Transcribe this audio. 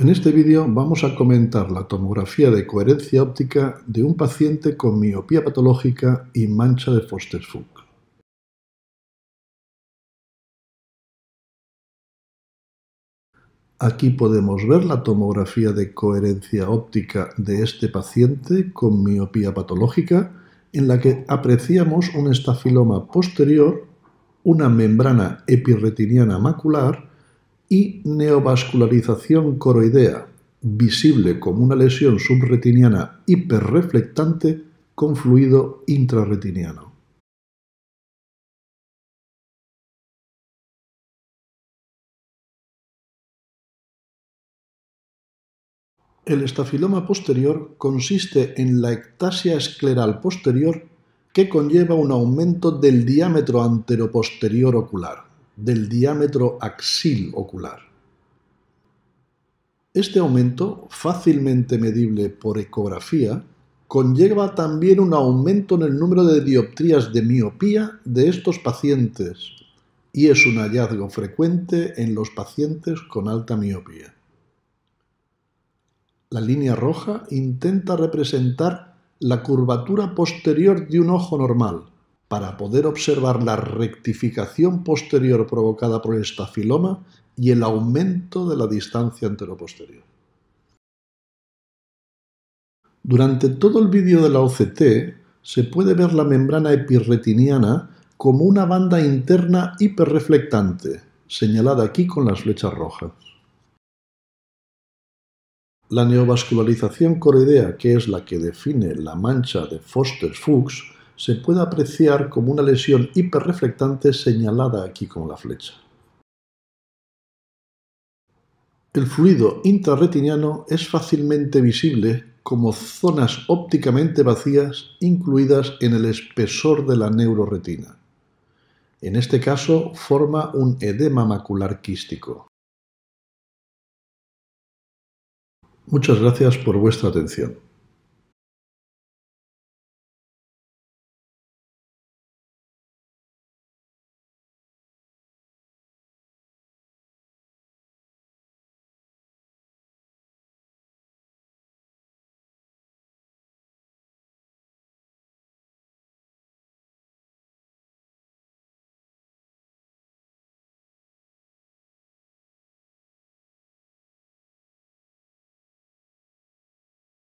En este vídeo vamos a comentar la tomografía de coherencia óptica de un paciente con miopía patológica y mancha de foster Aquí podemos ver la tomografía de coherencia óptica de este paciente con miopía patológica en la que apreciamos un estafiloma posterior, una membrana epirretiniana macular y neovascularización coroidea, visible como una lesión subretiniana hiperreflectante con fluido intrarretiniano. El estafiloma posterior consiste en la ectasia escleral posterior que conlleva un aumento del diámetro anteroposterior ocular del diámetro axil ocular. Este aumento, fácilmente medible por ecografía, conlleva también un aumento en el número de dioptrías de miopía de estos pacientes y es un hallazgo frecuente en los pacientes con alta miopía. La línea roja intenta representar la curvatura posterior de un ojo normal, para poder observar la rectificación posterior provocada por el estafiloma y el aumento de la distancia anteroposterior. Durante todo el vídeo de la OCT se puede ver la membrana epirretiniana como una banda interna hiperreflectante, señalada aquí con las flechas rojas. La neovascularización coroidea, que es la que define la mancha de Foster-Fuchs, se puede apreciar como una lesión hiperreflectante señalada aquí con la flecha. El fluido intrarretiniano es fácilmente visible como zonas ópticamente vacías incluidas en el espesor de la neuroretina. En este caso forma un edema macular quístico. Muchas gracias por vuestra atención.